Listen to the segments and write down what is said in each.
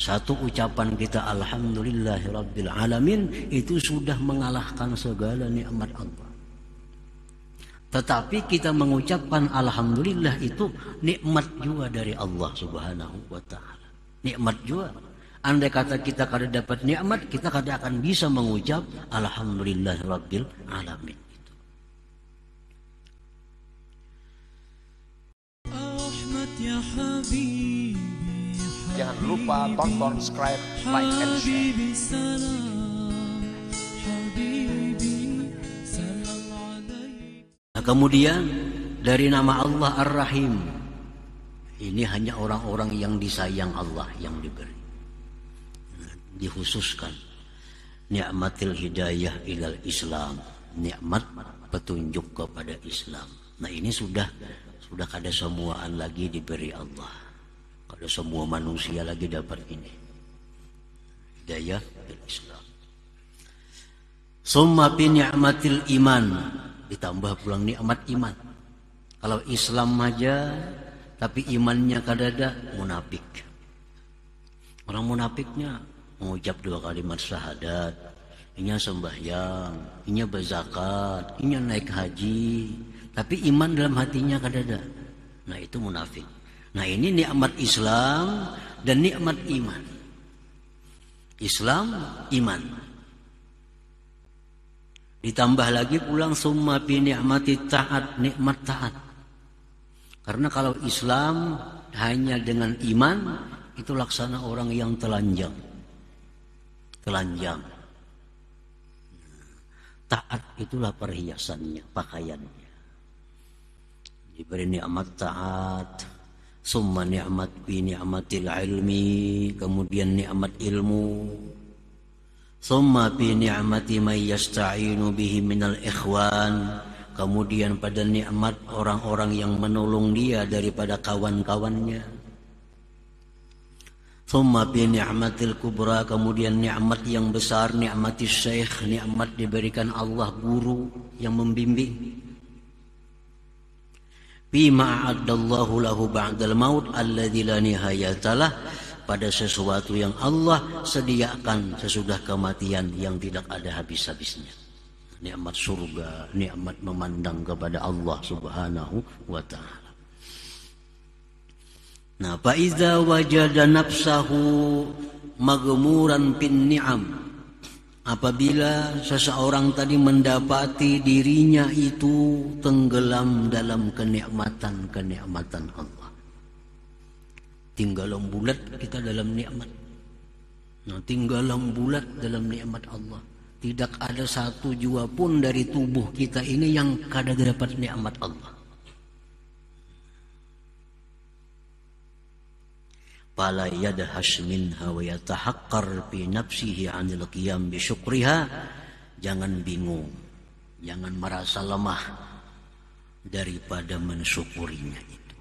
Satu ucapan kita Alhamdulillahirabbil alamin itu sudah mengalahkan segala nikmat Allah. Tetapi kita mengucapkan alhamdulillah itu nikmat juga dari Allah Subhanahu wa taala. Nikmat juga. Andai kata kita kada dapat nikmat, kita kada akan bisa mengucap alhamdulillahirabbil alamin jangan lupa tonton, subscribe, like, and share. Nah, kemudian dari nama Allah Ar-Rahim ini hanya orang-orang yang disayang Allah yang diberi nah, dikhususkan nikmatil hidayah ilal Islam nikmat petunjuk kepada Islam nah ini sudah sudah ada semuaan lagi diberi Allah kalau semua manusia lagi dapat ini. daya dari Islam. Summa bi ni'matil iman. Ditambah pulang nikmat iman. Kalau Islam aja tapi imannya kadada munafik. Orang munafiknya mengucap dua kalimat syahadat, inya sembahyang, inya berzakat, inya naik haji, tapi iman dalam hatinya kadada. Nah itu munafik. Nah ini nikmat Islam dan nikmat iman. Islam, iman. Ditambah lagi pulang summa bi ni'mati taat, nikmat taat. Karena kalau Islam hanya dengan iman itu laksana orang yang telanjang. Telanjang. Taat itulah perhiasannya, pakaiannya. Diberi nikmat taat, summa ni'mat bi ni'matil ilmi kemudian nikmat ilmu summa bi ni'mati may yasta'inu bihi minal ikhwan kemudian pada nikmat orang-orang yang menolong dia daripada kawan-kawannya summa bi ni'matil kubra kemudian nikmat yang besar nikmati syekh nikmat diberikan Allah guru yang membimbing bima a'addallahu lahu ba'dal maut alladzi la nihayatalah pada sesuatu yang Allah sediakan sesudah kematian yang tidak ada habis-habisnya nikmat surga nikmat memandang kepada Allah subhanahu wa taala Nah, fa'idha wajada nafsahu magmuran pin ni'am. Apabila seseorang tadi mendapati dirinya itu tenggelam dalam kenikmatan-kenikmatan Allah. Tinggalan bulat kita dalam nikmat. Nah, tinggalan bulat dalam nikmat Allah. Tidak ada satu jua pun dari tubuh kita ini yang kada dapat nikmat Allah. فلا yadhash minha wa yatahaqqar bi nafsihi anil qiyam jangan bingung jangan merasa lemah daripada mensyukurinya itu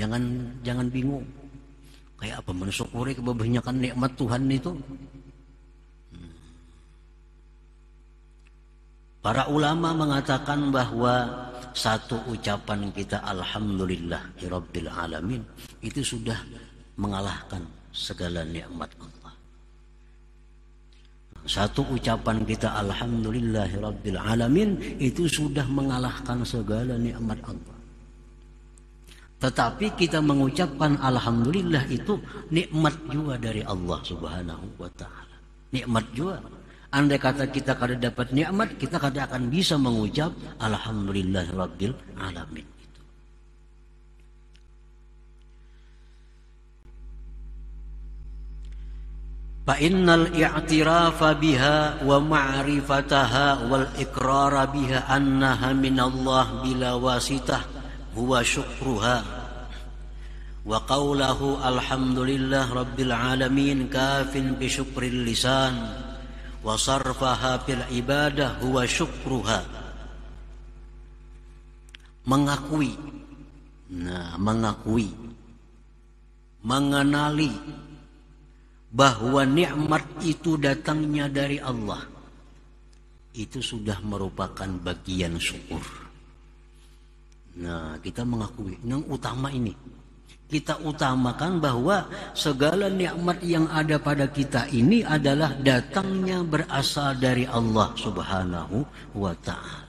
jangan jangan bingung kayak apa mensyukuri kebanyakan nikmat Tuhan itu hmm. para ulama mengatakan bahwa satu ucapan kita alhamdulillah ya rabbil alamin itu sudah mengalahkan segala nikmat Allah. Satu ucapan kita alhamdulillah ya rabbil alamin itu sudah mengalahkan segala nikmat Allah. Tetapi kita mengucapkan alhamdulillah itu nikmat juga dari Allah Subhanahu wa taala. Nikmat juga Andai kata kita kada dapat nikmat, kita kada akan bisa mengucap Alhamdulillah Rabbil alamin. Gitu. Fa innal i'tirafa biha wa ma'rifataha wal iqrara biha annaha Allah bila wasitah huwa syukruha wa qawlahu alhamdulillah rabbil alamin kafin bi syukril lisan wa fil ibadah huwa mengakui nah mengakui mengenali bahwa nikmat itu datangnya dari Allah itu sudah merupakan bagian syukur nah kita mengakui yang utama ini kita utamakan bahwa segala nikmat yang ada pada kita ini adalah datangnya berasal dari Allah Subhanahu wa taala.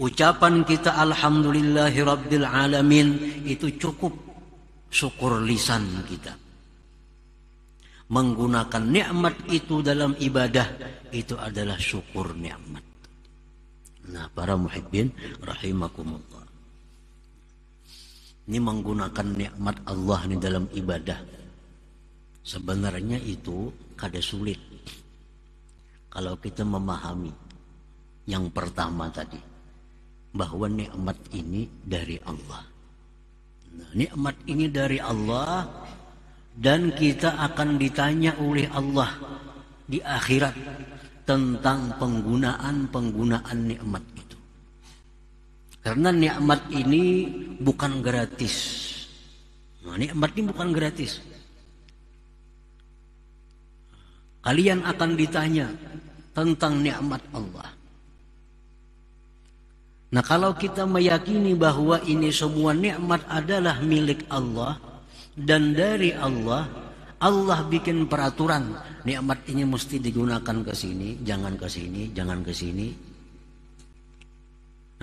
Ucapan kita alhamdulillahi rabbil alamin itu cukup syukur lisan kita. Menggunakan nikmat itu dalam ibadah itu adalah syukur nikmat. Nah, para muhibbin rahimakumullah. Ini menggunakan nikmat Allah ini dalam ibadah. Sebenarnya itu kada sulit. Kalau kita memahami yang pertama tadi bahwa nikmat ini dari Allah. Nah, nikmat ini dari Allah dan kita akan ditanya oleh Allah di akhirat tentang penggunaan-penggunaan nikmat itu. Karena nikmat ini bukan gratis. Nah, nikmat ini bukan gratis. Kalian akan ditanya tentang nikmat Allah. Nah, kalau kita meyakini bahwa ini semua nikmat adalah milik Allah dan dari Allah, Allah bikin peraturan nikmat ini mesti digunakan ke sini, jangan ke sini, jangan ke sini,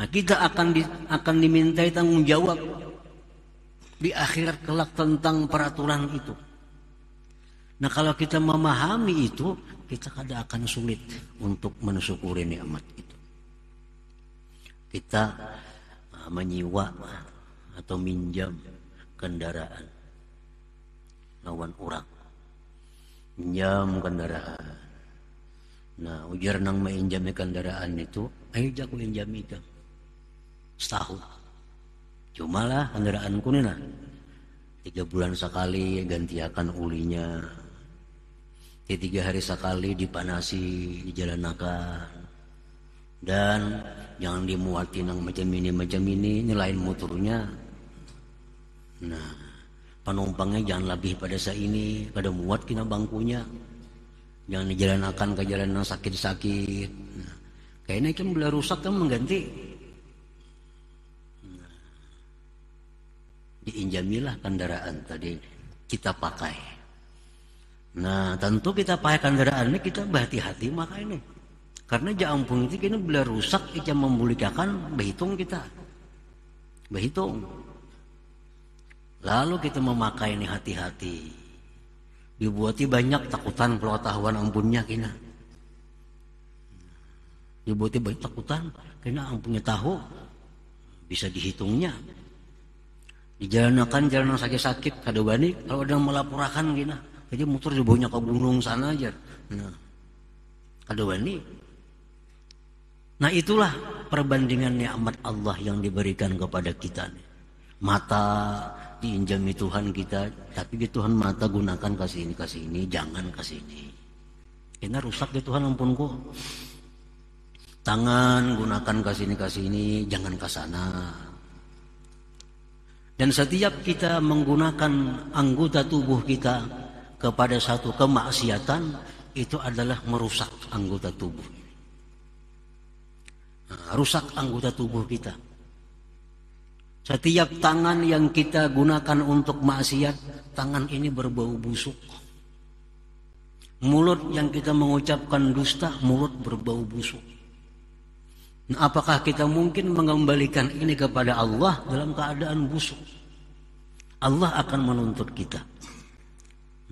Nah, kita akan di, akan dimintai tanggung jawab di akhirat kelak tentang peraturan itu. Nah, kalau kita memahami itu, kita kada akan sulit untuk mensyukuri nikmat itu. Kita ah, menyewa atau minjam kendaraan lawan orang. Minjam kendaraan. Nah, ujar nang mainjami kendaraan itu, ayo jago injami itu setahun cuma lah kendaraan kuningan tiga bulan sekali gantiakan ulinya di tiga hari sekali dipanasi di jalan dijalanakan dan jangan dimuatin yang macam ini macam ini nilai motornya nah penumpangnya jangan lebih pada saat ini pada muat kena bangkunya jangan akan ke jalan yang sakit-sakit nah, kayaknya kan bila rusak kan mengganti diinjamilah kendaraan tadi kita pakai. Nah tentu kita pakai kendaraan ini kita berhati-hati maka ini karena jangan ampun itu ini bila rusak kita membulikakan berhitung kita berhitung lalu kita memakai ini hati-hati dibuati banyak takutan kalau tahuan ampunnya kita dibuati banyak takutan karena ampunnya tahu bisa dihitungnya dijalankan jalan kan sakit-sakit kada bani kalau ada yang melaporkan gina jadi muter jebohnya ke gunung sana aja nah kada bani nah itulah perbandingan nikmat Allah yang diberikan kepada kita nih. mata diinjami Tuhan kita tapi di Tuhan mata gunakan kasih ini kasih ini jangan kasih ini ini rusak di Tuhan ampunku tangan gunakan kasih ini kasih ini jangan ke sana dan setiap kita menggunakan anggota tubuh kita kepada satu kemaksiatan, itu adalah merusak anggota tubuh. Nah, rusak anggota tubuh kita. Setiap tangan yang kita gunakan untuk maksiat, tangan ini berbau busuk. Mulut yang kita mengucapkan dusta, mulut berbau busuk. Nah, apakah kita mungkin mengembalikan ini kepada Allah dalam keadaan busuk? Allah akan menuntut kita.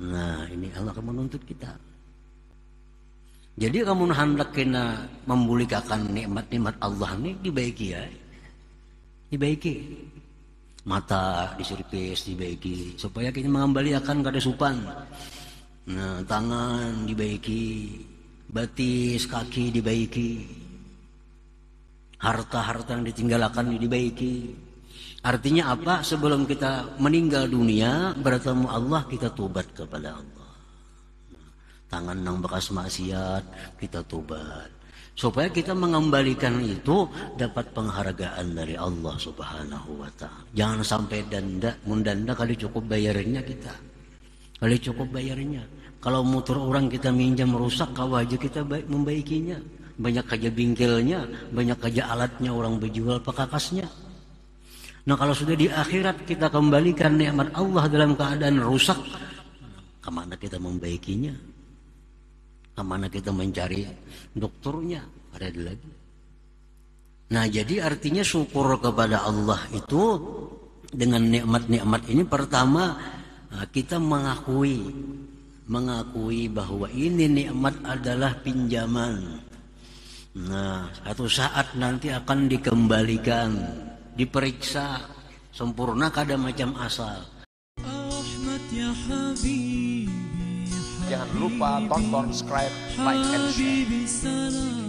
Nah, ini Allah akan menuntut kita. Jadi kamu hendak kena membulikakan nikmat-nikmat Allah ini dibaiki ya. Dibaiki. Mata diserpes dibaiki supaya kita mengembalikan kada supan. Nah, tangan dibaiki, batis, kaki dibaiki, Harta-harta yang ditinggalkan ini dibaiki. Artinya apa? Sebelum kita meninggal dunia, bertemu Allah, kita tobat kepada Allah. Tangan yang bekas maksiat, kita tobat. Supaya kita mengembalikan itu dapat penghargaan dari Allah subhanahu wa ta'ala. Jangan sampai danda, mundanda kali cukup bayarnya kita. Kali cukup bayarnya. Kalau motor orang kita minjam rusak, kau aja kita baik membaikinya banyak aja bingkelnya, banyak aja alatnya orang berjual pekakasnya. Nah kalau sudah di akhirat kita kembalikan nikmat Allah dalam keadaan rusak, kemana kita membaikinya? Kemana kita mencari dokternya? Ada lagi. Nah jadi artinya syukur kepada Allah itu dengan nikmat-nikmat ini pertama eh, kita mengakui mengakui bahwa ini nikmat adalah pinjaman Nah, satu saat nanti akan dikembalikan, diperiksa sempurna kada macam asal. Ya Jangan lupa tonton, subscribe, like, and share.